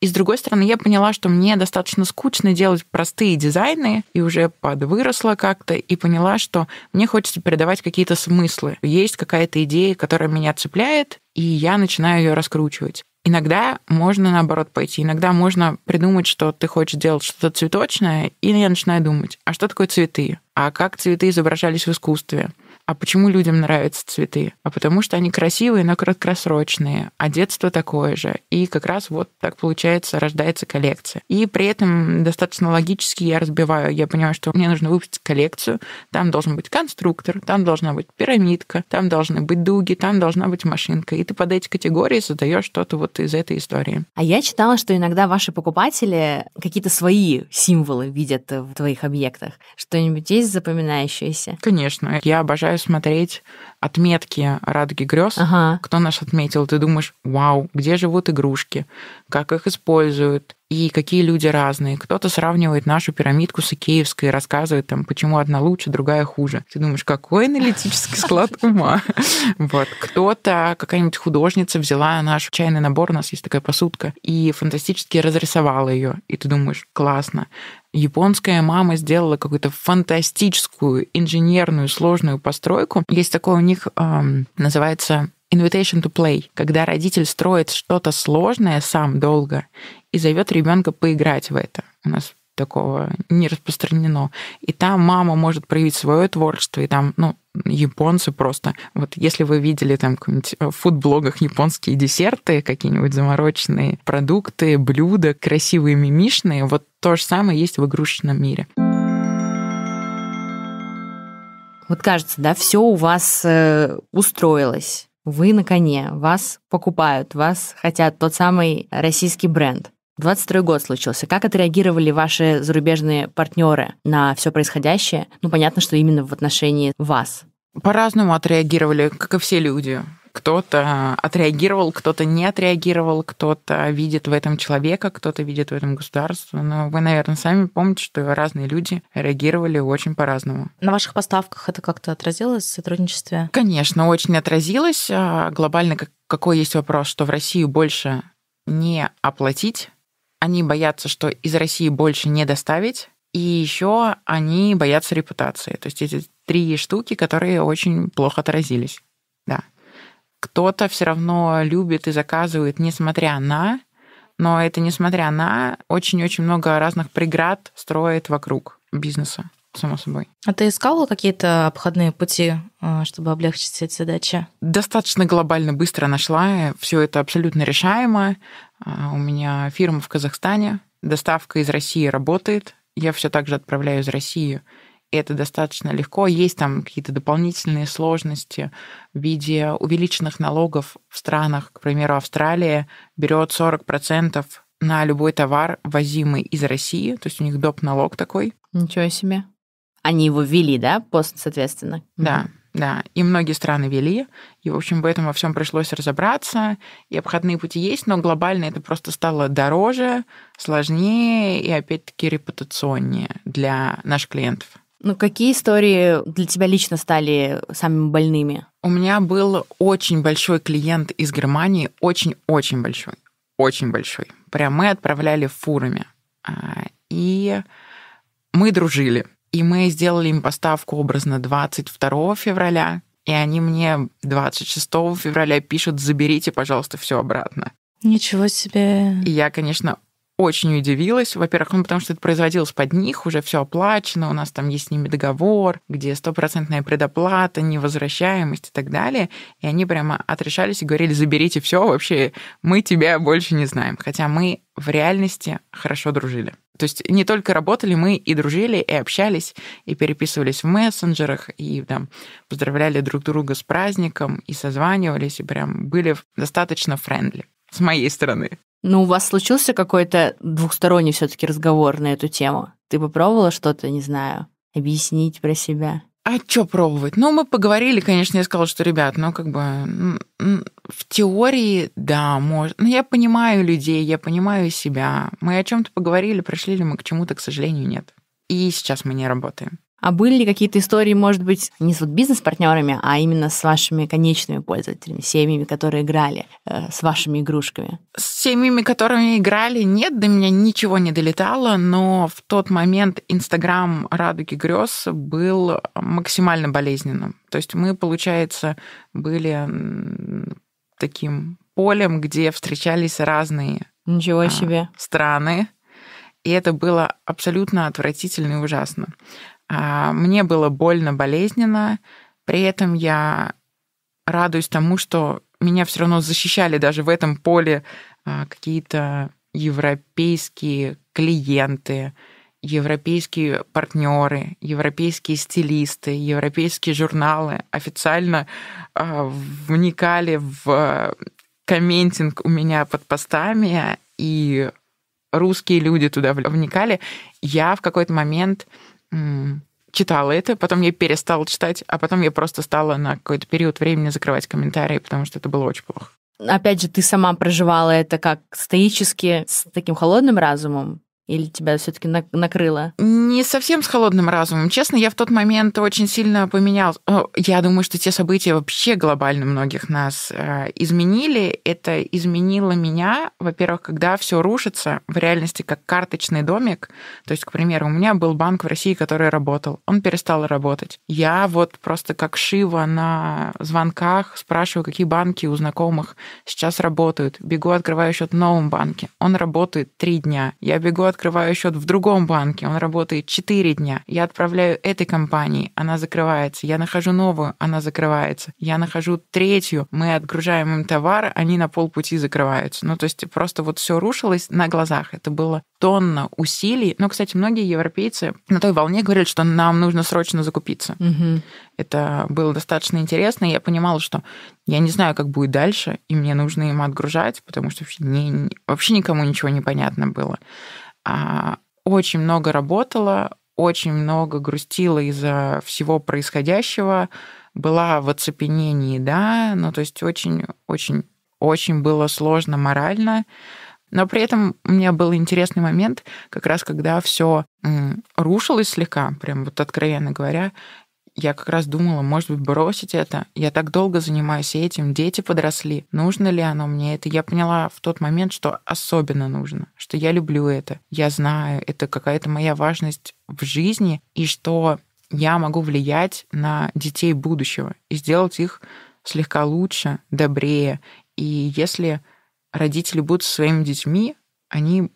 И с другой стороны, я поняла, что мне достаточно скучно делать простые дизайны, и уже подвыросла как-то, и поняла, что мне хочется передавать какие-то смыслы. Есть какая-то идея, которая меня цепляет, и я начинаю ее раскручивать. Иногда можно наоборот пойти. Иногда можно придумать, что ты хочешь делать что-то цветочное, и я начинаю думать, а что такое цветы? А как цветы изображались в искусстве? А почему людям нравятся цветы? А потому что они красивые, но краткосрочные, а детство такое же. И как раз вот так получается, рождается коллекция. И при этом достаточно логически я разбиваю. Я понимаю, что мне нужно выпустить коллекцию. Там должен быть конструктор, там должна быть пирамидка, там должны быть дуги, там должна быть машинка. И ты под эти категории создаешь что-то вот из этой истории. А я читала, что иногда ваши покупатели какие-то свои символы видят в твоих объектах. Что-нибудь есть запоминающееся? Конечно. Я обожаю смотреть отметки радуги грез, ага. кто нас отметил. Ты думаешь, вау, где живут игрушки, как их используют, и какие люди разные. Кто-то сравнивает нашу пирамидку с Икеевской и рассказывает там, почему одна лучше, другая хуже. Ты думаешь, какой аналитический (laughs) склад ума. Вот. Кто-то, какая-нибудь художница взяла наш чайный набор, у нас есть такая посудка, и фантастически разрисовала ее. И ты думаешь, классно. Японская мама сделала какую-то фантастическую инженерную сложную постройку. Есть такое у них, эм, называется Invitation to play, когда родитель строит что-то сложное сам долго и зовет ребенка поиграть в это. У нас такого не распространено. И там мама может проявить свое творчество, и там, ну, японцы просто. Вот если вы видели там э, в фудблогах японские десерты, какие-нибудь замороченные продукты, блюда, красивые мимишные, вот то же самое есть в игрушечном мире. Вот кажется, да, все у вас э, устроилось вы на коне, вас покупают, вас хотят тот самый российский бренд. 22 год случился. Как отреагировали ваши зарубежные партнеры на все происходящее? Ну, понятно, что именно в отношении вас. По-разному отреагировали, как и все люди кто-то отреагировал, кто-то не отреагировал, кто-то видит в этом человека, кто-то видит в этом государство. Но вы, наверное, сами помните, что разные люди реагировали очень по-разному. На ваших поставках это как-то отразилось в сотрудничестве? Конечно, очень отразилось. А, глобально какой есть вопрос, что в Россию больше не оплатить, они боятся, что из России больше не доставить, и еще они боятся репутации. То есть эти три штуки, которые очень плохо отразились кто-то все равно любит и заказывает, несмотря на, но это несмотря на очень-очень много разных преград строит вокруг бизнеса, само собой. А ты искала какие-то обходные пути, э, чтобы облегчить эти задачи? Достаточно глобально быстро нашла. Э, все это абсолютно решаемо. А, у меня фирма в Казахстане, доставка из России работает. Я все так же отправляю из России это достаточно легко. Есть там какие-то дополнительные сложности в виде увеличенных налогов в странах. К примеру, Австралия берет 40% на любой товар, возимый из России. То есть у них доп. налог такой. Ничего себе. Они его ввели, да, пост, соответственно? Да, да. И многие страны вели. И, в общем, в этом во всем пришлось разобраться. И обходные пути есть, но глобально это просто стало дороже, сложнее и, опять-таки, репутационнее для наших клиентов. Ну, какие истории для тебя лично стали самыми больными? У меня был очень большой клиент из Германии, очень-очень большой, очень большой. Прям мы отправляли фурами. А, и мы дружили. И мы сделали им поставку образно 22 февраля, и они мне 26 февраля пишут, заберите, пожалуйста, все обратно. Ничего себе. И я, конечно, очень удивилась. Во-первых, ну, потому что это производилось под них, уже все оплачено, у нас там есть с ними договор, где стопроцентная предоплата, невозвращаемость и так далее. И они прямо отрешались и говорили, заберите все, вообще мы тебя больше не знаем. Хотя мы в реальности хорошо дружили. То есть не только работали, мы и дружили, и общались, и переписывались в мессенджерах, и там поздравляли друг друга с праздником, и созванивались, и прям были достаточно френдли с моей стороны. Ну, у вас случился какой-то двухсторонний все-таки разговор на эту тему? Ты попробовала что-то, не знаю, объяснить про себя? А что пробовать? Ну, мы поговорили, конечно, я сказала, что, ребят, ну, как бы, в теории, да, можно. Но ну, я понимаю людей, я понимаю себя. Мы о чем то поговорили, пришли ли мы к чему-то, к сожалению, нет. И сейчас мы не работаем. А были ли какие-то истории, может быть, не с вот бизнес-партнерами, а именно с вашими конечными пользователями, семьями, которые играли э, с вашими игрушками? С семьями, которыми играли, нет, до меня ничего не долетало, но в тот момент Инстаграм «Радуги грез» был максимально болезненным. То есть мы, получается, были таким полем, где встречались разные Ничего а, себе. страны. И это было абсолютно отвратительно и ужасно. А, мне было больно, болезненно. При этом я радуюсь тому, что меня все равно защищали даже в этом поле а, какие-то европейские клиенты, европейские партнеры, европейские стилисты, европейские журналы официально а, вникали в комментинг у меня под постами, и русские люди туда вникали. Я в какой-то момент читала это, потом я перестала читать, а потом я просто стала на какой-то период времени закрывать комментарии, потому что это было очень плохо. Опять же, ты сама проживала это как стоически, с таким холодным разумом, или тебя все-таки накрыло? Не совсем с холодным разумом. Честно, я в тот момент очень сильно поменял. Я думаю, что те события вообще глобально многих нас э, изменили. Это изменило меня, во-первых, когда все рушится в реальности как карточный домик. То есть, к примеру, у меня был банк в России, который работал. Он перестал работать. Я вот просто как Шива на звонках спрашиваю, какие банки у знакомых сейчас работают. Бегу, открываю счет в новом банке. Он работает три дня. Я бегу, открываю открываю счет в другом банке, он работает 4 дня. Я отправляю этой компании, она закрывается. Я нахожу новую, она закрывается. Я нахожу третью, мы отгружаем им товар, они на полпути закрываются. Ну, то есть просто вот все рушилось на глазах. Это было тонна усилий. Ну, кстати, многие европейцы на той волне говорят, что нам нужно срочно закупиться. Угу. Это было достаточно интересно, я понимала, что я не знаю, как будет дальше, и мне нужно им отгружать, потому что вообще, не, вообще никому ничего не понятно было. А, очень много работала, очень много грустила из-за всего происходящего, была в оцепенении, да, ну то есть очень-очень-очень было сложно морально, но при этом у меня был интересный момент, как раз когда все рушилось слегка, прям вот откровенно говоря, я как раз думала, может быть, бросить это. Я так долго занимаюсь этим, дети подросли. Нужно ли оно мне это? Я поняла в тот момент, что особенно нужно, что я люблю это. Я знаю, это какая-то моя важность в жизни, и что я могу влиять на детей будущего и сделать их слегка лучше, добрее. И если родители будут со своими детьми, они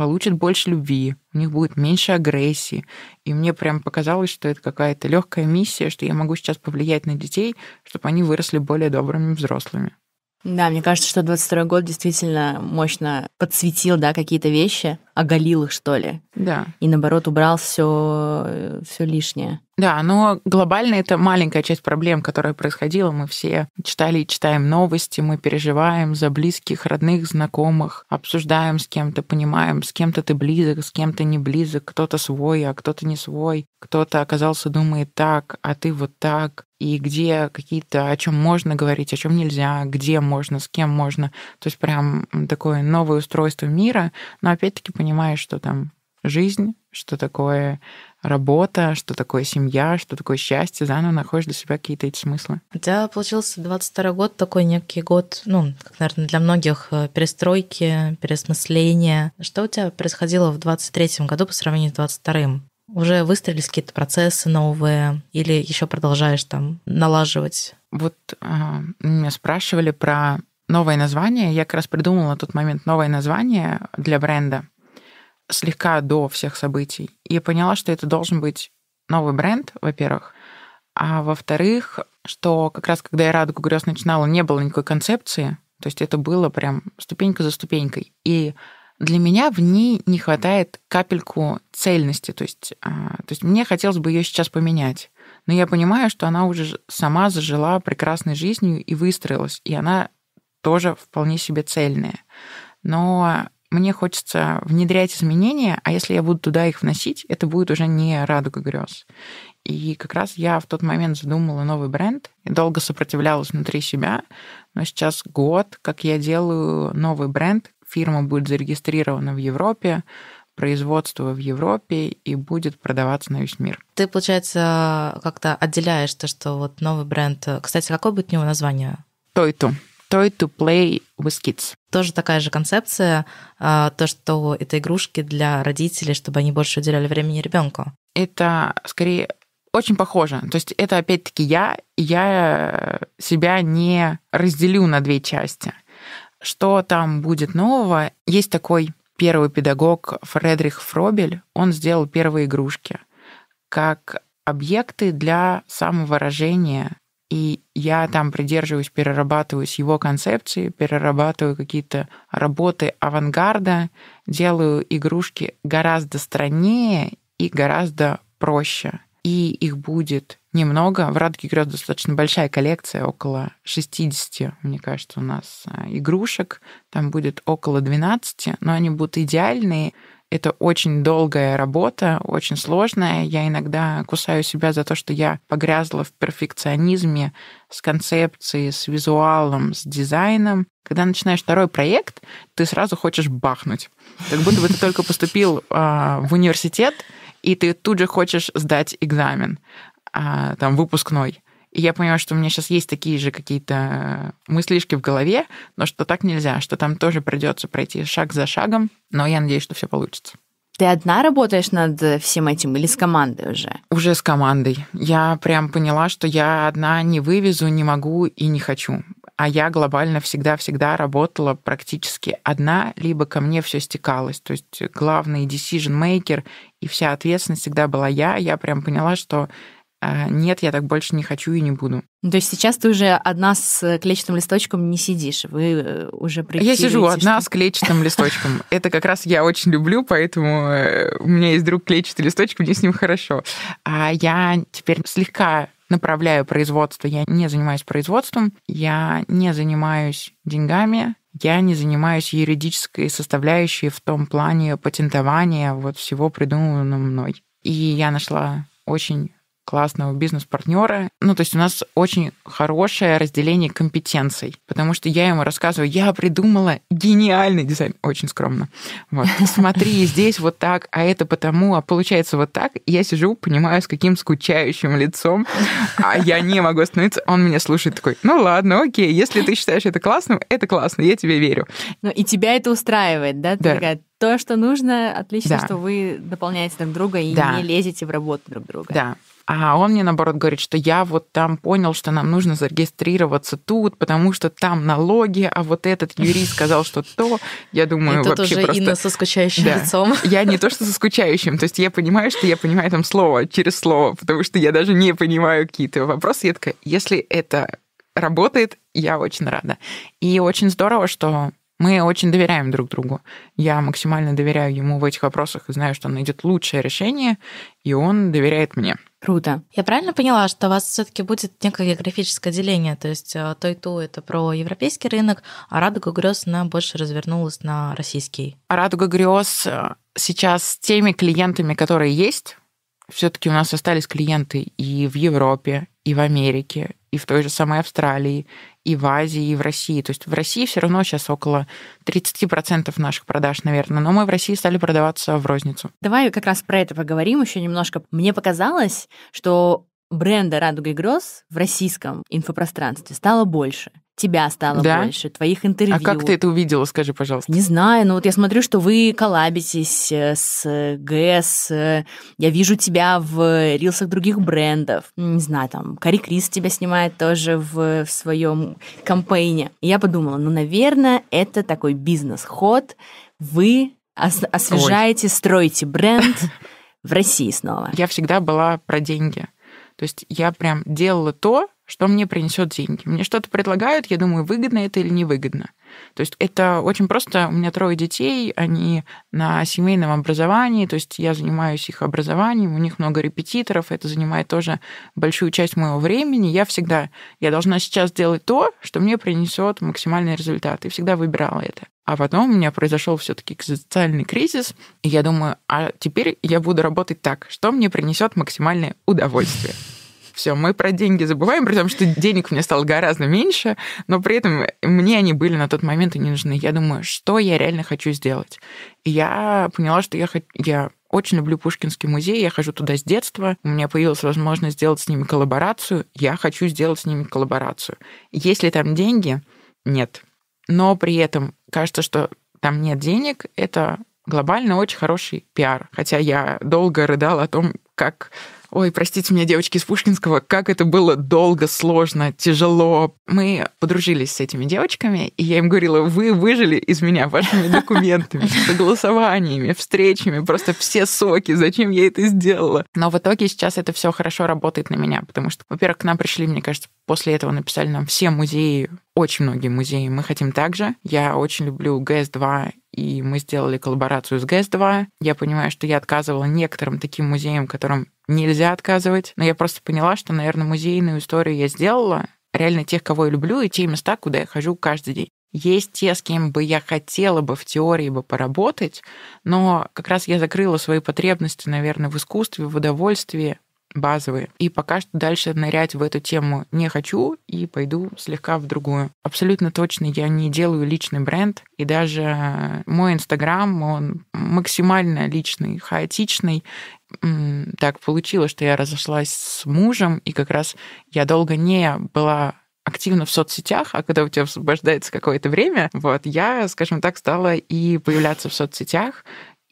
получат больше любви, у них будет меньше агрессии. И мне прям показалось, что это какая-то легкая миссия, что я могу сейчас повлиять на детей, чтобы они выросли более добрыми взрослыми. Да, мне кажется, что 22 год действительно мощно подсветил да, какие-то вещи, оголил их, что ли. Да. И наоборот, убрал все, все лишнее. Да, но глобально это маленькая часть проблем, которая происходила. Мы все читали и читаем новости, мы переживаем за близких, родных, знакомых, обсуждаем с кем-то, понимаем, с кем-то ты близок, с кем-то не близок, кто-то свой, а кто-то не свой, кто-то оказался думает так, а ты вот так, и где какие-то, о чем можно говорить, о чем нельзя, где можно, с кем можно. То есть прям такое новое устройство мира. Но опять-таки понимаешь, что там жизнь, что такое работа, что такое семья, что такое счастье, заново находишь для себя какие-то эти смыслы. У тебя получился 22 год, такой некий год, ну, как, наверное, для многих, э, перестройки, пересмысления. Что у тебя происходило в 23 году по сравнению с 22-м? Уже выстроились какие-то процессы новые или еще продолжаешь там налаживать? Вот э, меня спрашивали про новое название. Я как раз придумала на тот момент новое название для бренда слегка до всех событий. И поняла, что это должен быть новый бренд, во-первых. А во-вторых, что как раз когда я «Радугу грез» начинала, не было никакой концепции. То есть это было прям ступенька за ступенькой. И для меня в ней не хватает капельку цельности. То есть, а, то есть мне хотелось бы ее сейчас поменять. Но я понимаю, что она уже сама зажила прекрасной жизнью и выстроилась. И она тоже вполне себе цельная. Но мне хочется внедрять изменения, а если я буду туда их вносить, это будет уже не радуга грез. И как раз я в тот момент задумала новый бренд, долго сопротивлялась внутри себя, но сейчас год, как я делаю новый бренд, фирма будет зарегистрирована в Европе, производство в Европе и будет продаваться на весь мир. Ты, получается, как-то отделяешь то, что вот новый бренд... Кстати, какое будет у него название? Тойту. Toy to Play with Kids. Тоже такая же концепция, а, то, что это игрушки для родителей, чтобы они больше уделяли времени ребенку. Это скорее очень похоже. То есть это опять-таки я, и я э, себя не разделю на две части. Что там будет нового? Есть такой первый педагог Фредрих Фробель, он сделал первые игрушки как объекты для самовыражения и я там придерживаюсь, перерабатываюсь его концепции, перерабатываю какие-то работы авангарда, делаю игрушки гораздо страннее и гораздо проще. И их будет немного. В Радуге грез достаточно большая коллекция, около 60, мне кажется, у нас э, игрушек. Там будет около 12, но они будут идеальные. Это очень долгая работа, очень сложная. Я иногда кусаю себя за то, что я погрязла в перфекционизме с концепцией, с визуалом, с дизайном. Когда начинаешь второй проект, ты сразу хочешь бахнуть. Как будто бы ты только поступил а, в университет, и ты тут же хочешь сдать экзамен, а, там, выпускной. И я поняла, что у меня сейчас есть такие же какие-то э, мыслишки в голове, но что так нельзя, что там тоже придется пройти шаг за шагом, но я надеюсь, что все получится. Ты одна работаешь над всем этим или с командой уже? Уже с командой. Я прям поняла, что я одна не вывезу, не могу и не хочу. А я глобально всегда-всегда работала практически одна, либо ко мне все стекалось. То есть главный decision maker и вся ответственность всегда была я. Я прям поняла, что а, нет, я так больше не хочу и не буду. То есть сейчас ты уже одна с э, клетчатым листочком не сидишь, вы э, уже Я сижу что... одна с клетчатым листочком. Это как раз я очень люблю, поэтому э, у меня есть друг клетчатый листочек, мне с ним хорошо. А я теперь слегка направляю производство, я не занимаюсь производством, я не занимаюсь деньгами, я не занимаюсь юридической составляющей в том плане патентования вот всего придуманного мной. И я нашла очень классного бизнес-партнера. Ну, то есть у нас очень хорошее разделение компетенций, потому что я ему рассказываю, я придумала гениальный дизайн, очень скромно. Вот, смотри, (laughs) здесь вот так, а это потому, а получается вот так. Я сижу, понимаю, с каким скучающим лицом, а я не могу остановиться. Он меня слушает такой, ну ладно, окей, если ты считаешь это классным, это классно, я тебе верю. Ну и тебя это устраивает, да? Ты да. такая, то, что нужно, отлично, да. что вы дополняете друг друга и да. не лезете в работу друг друга. Да. А он мне, наоборот, говорит, что я вот там понял, что нам нужно зарегистрироваться тут, потому что там налоги, а вот этот юрист (laughs) сказал, что то. Я думаю, Это вообще тоже просто... Инна со скучающим да. лицом. (laughs) Я не то, что со скучающим, то есть я понимаю, что я понимаю там слово через слово, потому что я даже не понимаю какие-то вопросы. Я такая, если это работает, я очень рада. И очень здорово, что мы очень доверяем друг другу. Я максимально доверяю ему в этих вопросах и знаю, что он найдет лучшее решение, и он доверяет мне. Круто. Я правильно поняла, что у вас все-таки будет некое географическое деление, то есть э, то и то это про европейский рынок, а радуга грез она больше развернулась на российский. А радуга грез э, сейчас с теми клиентами, которые есть, все-таки у нас остались клиенты и в Европе, и в Америке, и в той же самой Австралии, и в Азии, и в России. То есть в России все равно сейчас около 30% наших продаж, наверное, но мы в России стали продаваться в розницу. Давай как раз про это поговорим еще немножко. Мне показалось, что бренда «Радуга и грез» в российском инфопространстве стало больше тебя стало да? больше, твоих интервью. А как ты это увидела, скажи, пожалуйста? Не знаю, но ну вот я смотрю, что вы коллабитесь э, с э, ГЭС, э, я вижу тебя в рилсах других брендов, не знаю, там, Кари Крис тебя снимает тоже в, в своем кампейне. И я подумала, ну, наверное, это такой бизнес-ход, вы ос- освежаете, Ой. строите бренд (laughs) в России снова. Я всегда была про деньги. То есть я прям делала то, что мне принесет деньги. Мне что-то предлагают, я думаю, выгодно это или невыгодно. То есть это очень просто. У меня трое детей, они на семейном образовании, то есть я занимаюсь их образованием, у них много репетиторов, это занимает тоже большую часть моего времени. Я всегда, я должна сейчас делать то, что мне принесет максимальный результат, и всегда выбирала это. А потом у меня произошел все-таки социальный кризис, и я думаю, а теперь я буду работать так, что мне принесет максимальное удовольствие. Все, мы про деньги забываем, при том, что денег мне стало гораздо меньше, но при этом мне они были на тот момент и не нужны. Я думаю, что я реально хочу сделать. И я поняла, что я, я очень люблю Пушкинский музей, я хожу туда с детства, у меня появилась возможность сделать с ними коллаборацию, я хочу сделать с ними коллаборацию. Есть ли там деньги? Нет. Но при этом кажется, что там нет денег, это глобально очень хороший пиар. Хотя я долго рыдала о том, как Ой, простите меня, девочки из Пушкинского, как это было долго, сложно, тяжело. Мы подружились с этими девочками, и я им говорила, вы выжили из меня вашими (laughs) документами, согласованиями, встречами, просто все соки, зачем я это сделала. Но в итоге сейчас это все хорошо работает на меня, потому что, во-первых, к нам пришли, мне кажется, после этого написали нам все музеи очень многие музеи. Мы хотим также. Я очень люблю ГЭС-2, и мы сделали коллаборацию с ГЭС-2. Я понимаю, что я отказывала некоторым таким музеям, которым нельзя отказывать, но я просто поняла, что, наверное, музейную историю я сделала, реально тех, кого я люблю, и те места, куда я хожу каждый день. Есть те, с кем бы я хотела бы в теории бы поработать, но как раз я закрыла свои потребности, наверное, в искусстве, в удовольствии, базовые. И пока что дальше нырять в эту тему не хочу и пойду слегка в другую. Абсолютно точно я не делаю личный бренд, и даже мой Инстаграм, он максимально личный, хаотичный. Так получилось, что я разошлась с мужем, и как раз я долго не была активно в соцсетях, а когда у тебя освобождается какое-то время, вот, я, скажем так, стала и появляться в соцсетях,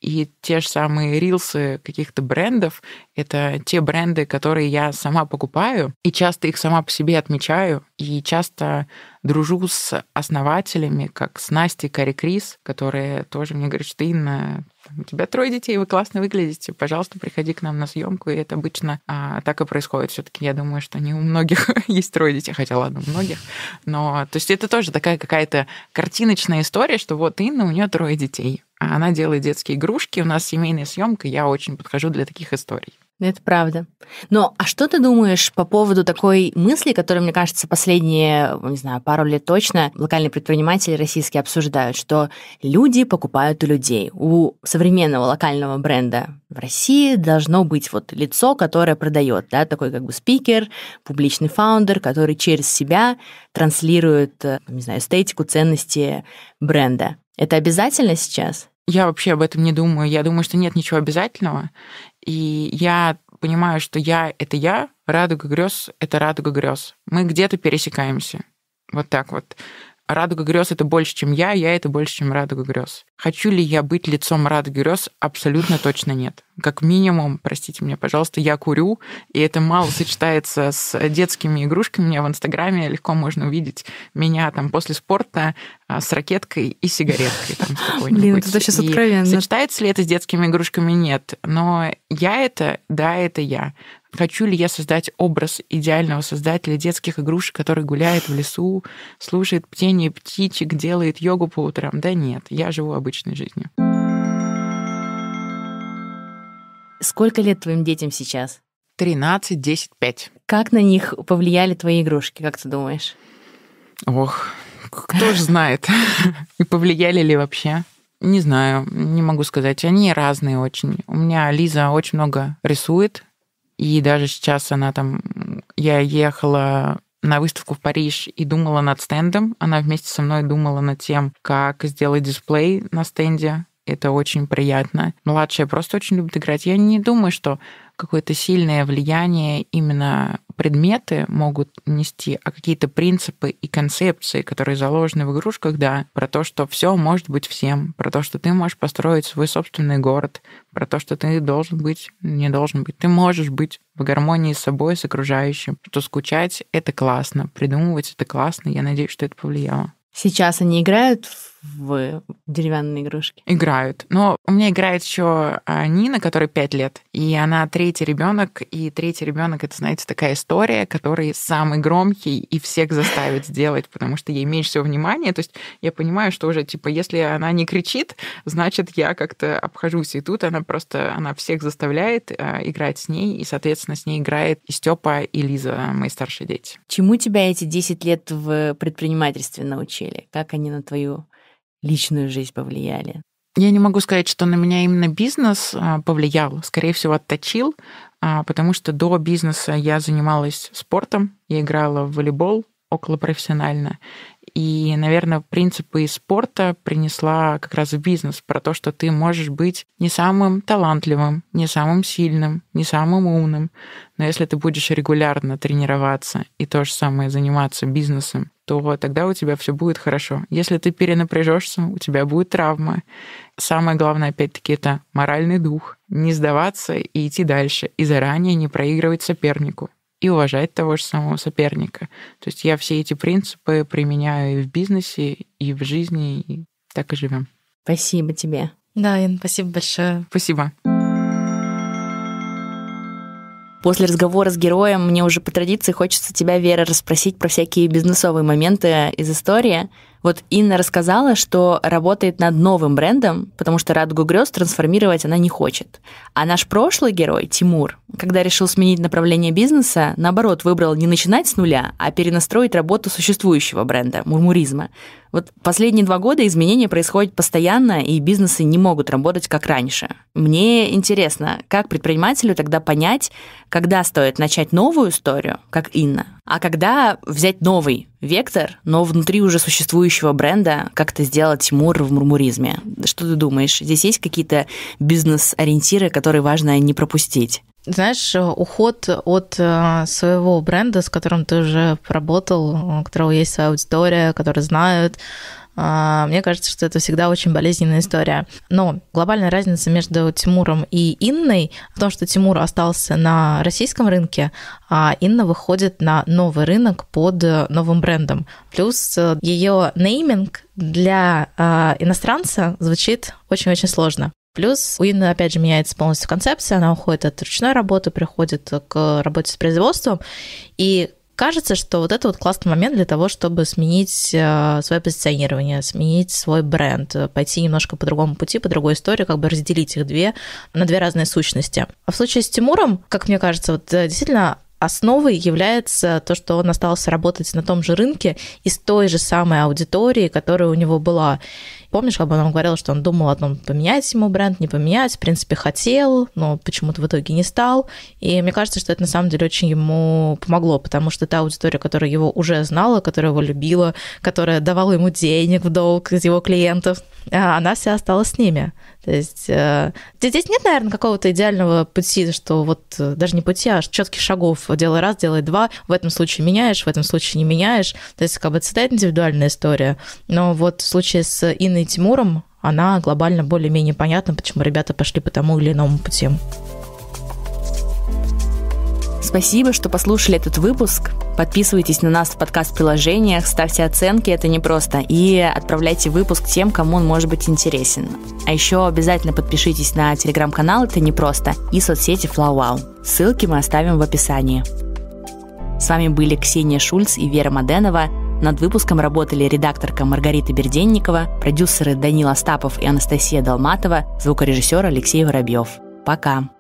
и те же самые рилсы каких-то брендов — это те бренды, которые я сама покупаю, и часто их сама по себе отмечаю, и часто дружу с основателями, как с Настей Карри Крис, которая тоже мне говорит, что Инна, у тебя трое детей, вы классно выглядите, пожалуйста, приходи к нам на съемку. И это обычно а, так и происходит. Все-таки я думаю, что не у многих (laughs) есть трое детей, хотя ладно, у многих. Но то есть это тоже такая какая-то картиночная история, что вот Инна, у нее трое детей. а Она делает детские игрушки, у нас семейная съемка, я очень подхожу для таких историй. Это правда. Но а что ты думаешь по поводу такой мысли, которая, мне кажется, последние, не знаю, пару лет точно локальные предприниматели российские обсуждают, что люди покупают у людей. У современного локального бренда в России должно быть вот лицо, которое продает, да, такой как бы спикер, публичный фаундер, который через себя транслирует, э, не знаю, эстетику, ценности бренда. Это обязательно сейчас? Я вообще об этом не думаю. Я думаю, что нет ничего обязательного. И я понимаю, что я — это я, радуга грез — это радуга грез. Мы где-то пересекаемся. Вот так вот радуга грез это больше, чем я, я это больше, чем радуга грез. Хочу ли я быть лицом радуги грез? Абсолютно точно нет. Как минимум, простите меня, пожалуйста, я курю, и это мало сочетается с детскими игрушками. Меня в Инстаграме легко можно увидеть меня там после спорта а, с ракеткой и сигареткой там с (laughs) Блин, это сейчас откровенно. И сочетается ли это с детскими игрушками? Нет. Но я это, да, это я. Хочу ли я создать образ идеального создателя детских игрушек, который гуляет в лесу, слушает птение птичек, делает йогу по утрам? Да нет, я живу обычной жизнью. Сколько лет твоим детям сейчас? 13, 10, 5. Как на них повлияли твои игрушки, как ты думаешь? Ох, кто же знает. (laughs) И повлияли ли вообще? Не знаю, не могу сказать. Они разные очень. У меня Лиза очень много рисует, и даже сейчас она там... Я ехала на выставку в Париж и думала над стендом. Она вместе со мной думала над тем, как сделать дисплей на стенде. Это очень приятно. Младшая просто очень любит играть. Я не думаю, что какое-то сильное влияние именно предметы могут нести, а какие-то принципы и концепции, которые заложены в игрушках, да, про то, что все может быть всем, про то, что ты можешь построить свой собственный город, про то, что ты должен быть, не должен быть, ты можешь быть в гармонии с собой, с окружающим, что скучать — это классно, придумывать — это классно, я надеюсь, что это повлияло. Сейчас они играют в в деревянные игрушки? Играют. Но у меня играет еще а, Нина, которой 5 лет. И она третий ребенок. И третий ребенок это, знаете, такая история, который самый громкий и всех заставит сделать, потому что ей меньше всего внимания. То есть я понимаю, что уже, типа, если она не кричит, значит, я как-то обхожусь. И тут она просто, она всех заставляет а, играть с ней. И, соответственно, с ней играет и Степа, и Лиза, мои старшие дети. Чему тебя эти 10 лет в предпринимательстве научили? Как они на твою личную жизнь повлияли? Я не могу сказать, что на меня именно бизнес а, повлиял, скорее всего, отточил, а, потому что до бизнеса я занималась спортом, я играла в волейбол около профессионально. И, наверное, принципы из спорта принесла как раз в бизнес про то, что ты можешь быть не самым талантливым, не самым сильным, не самым умным, но если ты будешь регулярно тренироваться и то же самое заниматься бизнесом то тогда у тебя все будет хорошо. Если ты перенапряжешься, у тебя будет травма. Самое главное, опять-таки, это моральный дух. Не сдаваться и идти дальше, и заранее не проигрывать сопернику и уважать того же самого соперника. То есть я все эти принципы применяю и в бизнесе, и в жизни, и так и живем. Спасибо тебе. Да, Ин, спасибо большое. Спасибо. После разговора с героем мне уже по традиции хочется тебя, Вера, расспросить про всякие бизнесовые моменты из истории. Вот Инна рассказала, что работает над новым брендом, потому что Радугу грез трансформировать она не хочет. А наш прошлый герой, Тимур, когда решил сменить направление бизнеса, наоборот, выбрал не начинать с нуля, а перенастроить работу существующего бренда, мурмуризма. Вот последние два года изменения происходят постоянно, и бизнесы не могут работать как раньше. Мне интересно, как предпринимателю тогда понять, когда стоит начать новую историю, как Инна, а когда взять новый вектор, но внутри уже существующего бренда как-то сделать мур в мурмуризме. Что ты думаешь? Здесь есть какие-то бизнес-ориентиры, которые важно не пропустить? Знаешь, уход от э, своего бренда, с которым ты уже работал, у которого есть своя аудитория, которые знают, э, мне кажется, что это всегда очень болезненная история. Но глобальная разница между Тимуром и Инной в том, что Тимур остался на российском рынке, а Инна выходит на новый рынок под э, новым брендом. Плюс ее нейминг для иностранца звучит очень-очень сложно. Плюс у Инны, опять же, меняется полностью концепция, она уходит от ручной работы, приходит к работе с производством. И кажется, что вот это вот классный момент для того, чтобы сменить э, свое позиционирование, сменить свой бренд, пойти немножко по другому пути, по другой истории, как бы разделить их две на две разные сущности. А в случае с Тимуром, как мне кажется, вот э, действительно основой является то, что он остался работать на том же рынке и с той же самой аудиторией, которая у него была. Помнишь, как бы нам говорила, что он думал о том, поменять ему бренд, не поменять, в принципе, хотел, но почему-то в итоге не стал. И мне кажется, что это на самом деле очень ему помогло, потому что та аудитория, которая его уже знала, которая его любила, которая давала ему денег в долг из его клиентов, а, она вся осталась с ними. То есть э, здесь нет, наверное, какого-то идеального пути, что вот э, даже не пути, а четких шагов. Делай раз, делай два. В этом случае меняешь, в этом случае не меняешь. То есть как бы это всегда индивидуальная история. Но вот в случае с Инной Украиной и Тимуром, она глобально более-менее понятна, почему ребята пошли по тому или иному пути. Спасибо, что послушали этот выпуск. Подписывайтесь на нас в подкаст-приложениях, ставьте оценки, это непросто, и отправляйте выпуск тем, кому он может быть интересен. А еще обязательно подпишитесь на телеграм-канал «Это непросто» и соцсети FlowWow. Ссылки мы оставим в описании. С вами были Ксения Шульц и Вера Маденова – над выпуском работали редакторка Маргарита Берденникова, продюсеры Данил Остапов и Анастасия Долматова, звукорежиссер Алексей Воробьев. Пока!